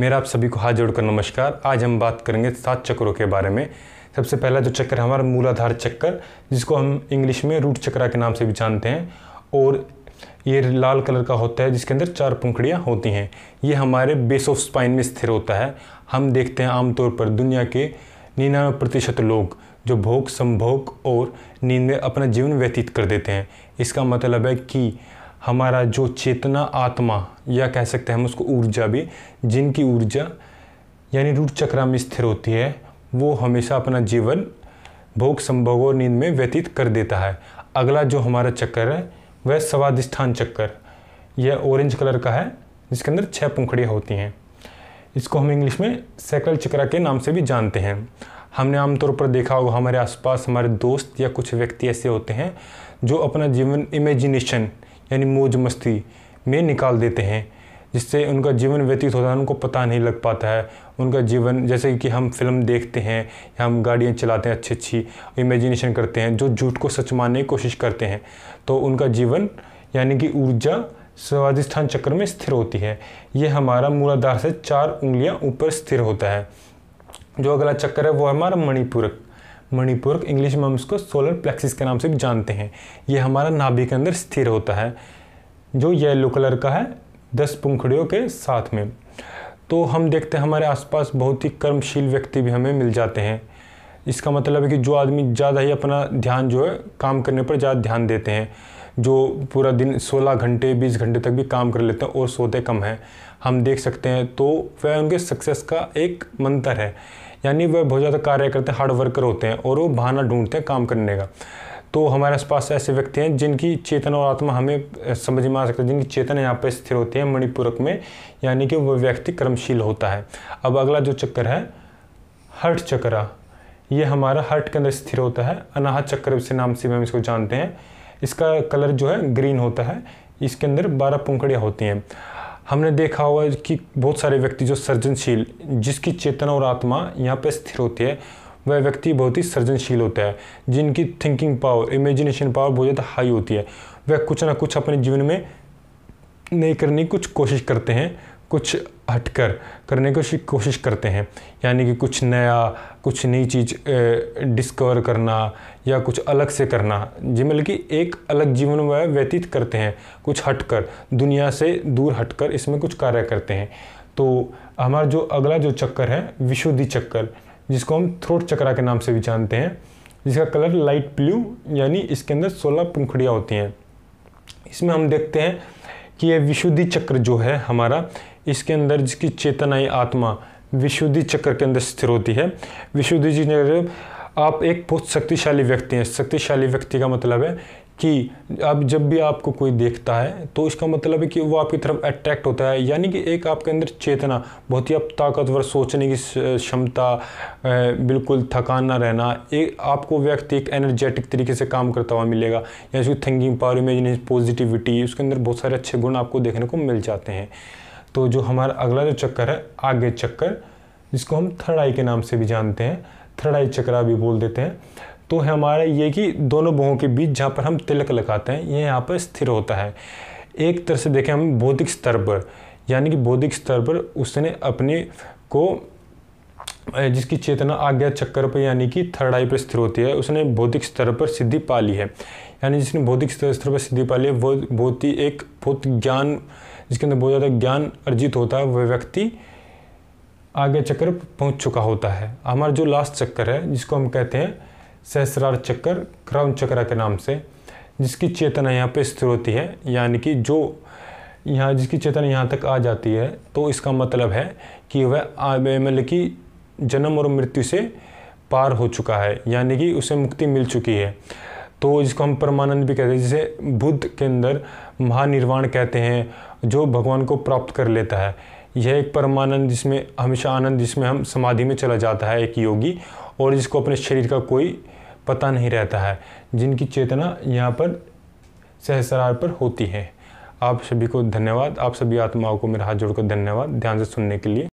मेरा आप सभी को हाथ जोड़कर नमस्कार आज हम बात करेंगे सात चक्रों के बारे में सबसे पहला जो चक्कर है हमारा मूलाधार चक्कर जिसको हम इंग्लिश में रूट चक्रा के नाम से भी जानते हैं और ये लाल कलर का होता है जिसके अंदर चार पंखड़ियाँ होती हैं ये हमारे बेस ऑफ स्पाइन में स्थिर होता है हम देखते हैं आमतौर पर दुनिया के निन्यानवे प्रतिशत लोग जो भोग संभोग और नींद में अपना जीवन व्यतीत कर देते हैं इसका मतलब है कि हमारा जो चेतना आत्मा या कह सकते हैं हम उसको ऊर्जा भी जिनकी ऊर्जा यानी रूट चक्रा में स्थिर होती है वो हमेशा अपना जीवन भोग संभोग और नींद में व्यतीत कर देता है अगला जो हमारा चक्कर है वह स्वादिष्ठान चक्कर यह ऑरेंज कलर का है जिसके अंदर छः पंखड़ियाँ होती हैं इसको हम इंग्लिश में सैकल चक्रा के नाम से भी जानते हैं हमने आमतौर पर देखा होगा हमारे आसपास हमारे दोस्त या कुछ व्यक्ति ऐसे होते हैं जो अपना जीवन इमेजिनेशन यानी मौज मस्ती में निकाल देते हैं जिससे उनका जीवन व्यतीत होता है उनको पता नहीं लग पाता है उनका जीवन जैसे कि हम फिल्म देखते हैं या हम गाड़ियाँ चलाते हैं अच्छी अच्छी इमेजिनेशन करते हैं जो झूठ को सच मानने की कोशिश करते हैं तो उनका जीवन यानी कि ऊर्जा स्वादिष्ठान चक्र में स्थिर होती है ये हमारा मूलाधार से चार उंगलियाँ ऊपर स्थिर होता है जो अगला चक्कर है वो हमारा मणिपूरक मणिपुर इंग्लिश में हम इसको सोलर प्लेक्सिस के नाम से भी जानते हैं ये हमारा नाभि के अंदर स्थिर होता है जो येलो कलर का है दस पुंखड़ियों के साथ में तो हम देखते हैं हमारे आसपास बहुत ही कर्मशील व्यक्ति भी हमें मिल जाते हैं इसका मतलब है कि जो आदमी ज़्यादा ही अपना ध्यान जो है काम करने पर ज़्यादा ध्यान देते हैं जो पूरा दिन 16 घंटे 20 घंटे तक भी काम कर लेते हैं और सोते कम हैं हम देख सकते हैं तो वह उनके सक्सेस का एक मंत्र है यानी वह बहुत ज़्यादा कार्य करते हैं हार्ड वर्कर होते हैं और वो बहाना ढूंढते हैं काम करने का तो हमारे पास ऐसे व्यक्ति हैं जिनकी चेतन और आत्मा हमें समझ में आ सकता है जिनकी चेतन यहाँ पर स्थिर होती है मणिपुरक में यानी कि वह व्यक्ति कर्मशील होता है अब अगला जो चक्कर है हर्ट चक्रा ये हमारा हर्ट के अंदर स्थिर होता है अनाहत चक्र से नाम से हम इसको जानते हैं इसका कलर जो है ग्रीन होता है इसके अंदर बारह पंखड़ियाँ होती हैं हमने देखा होगा कि बहुत सारे व्यक्ति जो सर्जनशील जिसकी चेतना और आत्मा यहाँ पे स्थिर होती है वह व्यक्ति बहुत ही सर्जनशील होता है जिनकी थिंकिंग पावर इमेजिनेशन पावर बहुत ज़्यादा हाई होती है वह कुछ ना कुछ अपने जीवन में नहीं करने की कुछ कोशिश करते हैं कुछ हटकर करने की कोशिश करते हैं यानी कि कुछ नया कुछ नई चीज़ डिस्कवर करना या कुछ अलग से करना जी मतलब कि एक अलग जीवन वह व्यतीत करते हैं कुछ हटकर दुनिया से दूर हटकर इसमें कुछ कार्य करते हैं तो हमारा जो अगला जो चक्कर है विशुद्धि चक्कर जिसको हम थ्रोट चक्रा के नाम से भी जानते हैं जिसका कलर लाइट ब्लू यानी इसके अंदर सोलह पंखुड़ियाँ होती हैं इसमें हम देखते हैं कि यह विशुद्धि चक्र जो है हमारा इसके अंदर जिसकी चेतनाई आत्मा विशुद्धि चक्र के अंदर स्थिर होती है विशुद्धि जी ने आप एक बहुत शक्तिशाली व्यक्ति हैं शक्तिशाली व्यक्ति का मतलब है कि अब जब भी आपको कोई देखता है तो इसका मतलब है कि वो आपकी तरफ अट्रैक्ट होता है यानी कि एक आपके अंदर चेतना बहुत ही आप ताकतवर सोचने की क्षमता बिल्कुल थकान ना रहना एक आपको व्यक्ति एक एनर्जेटिक तरीके से काम करता हुआ मिलेगा या उसकी थिंकिंग पावर इमेजिनेशन पॉजिटिविटी उसके अंदर बहुत सारे अच्छे गुण आपको देखने को मिल जाते हैं तो जो हमारा अगला जो चक्कर है आगे चक्कर जिसको हम थर्ड आई के नाम से भी जानते हैं थर्ड आई चक्रा भी बोल देते हैं तो है हमारा ये कि दोनों बहुओं के बीच जहाँ पर हम तिलक लगाते हैं ये यहाँ पर स्थिर होता है एक तरह से देखें हम बौद्धिक स्तर पर यानी कि बौद्धिक स्तर पर उसने अपने को जिसकी चेतना आज्ञा चक्कर पर यानी कि थर्ड आई पर स्थिर होती है उसने बौद्धिक स्तर पर सिद्धि पा ली है यानी जिसने बौद्धिक स्तर पर सिद्धि पा ली है वो बहुत ही एक बहुत ज्ञान जिसके अंदर बहुत ज़्यादा ज्ञान अर्जित होता है वह व्यक्ति आगे चक्कर पहुंच चुका होता है हमारा जो लास्ट चक्कर है जिसको हम कहते हैं सहस्रार चक्कर क्राउन चक्रा के नाम से जिसकी चेतना यहाँ पे स्थिर होती है यानी कि जो यहाँ जिसकी चेतना यहाँ तक आ जाती है तो इसका मतलब है कि वह मतलब कि जन्म और मृत्यु से पार हो चुका है यानी कि उसे मुक्ति मिल चुकी है तो जिसको हम परमानंद भी कहते हैं जिसे बुद्ध के अंदर महानिर्वाण कहते हैं जो भगवान को प्राप्त कर लेता है यह एक परमानंद जिसमें हमेशा आनंद जिसमें हम समाधि में चला जाता है एक योगी और जिसको अपने शरीर का कोई पता नहीं रहता है जिनकी चेतना यहाँ पर सहसरार पर होती है आप सभी को धन्यवाद आप सभी आत्माओं को मेरा हाथ जोड़कर धन्यवाद ध्यान से सुनने के लिए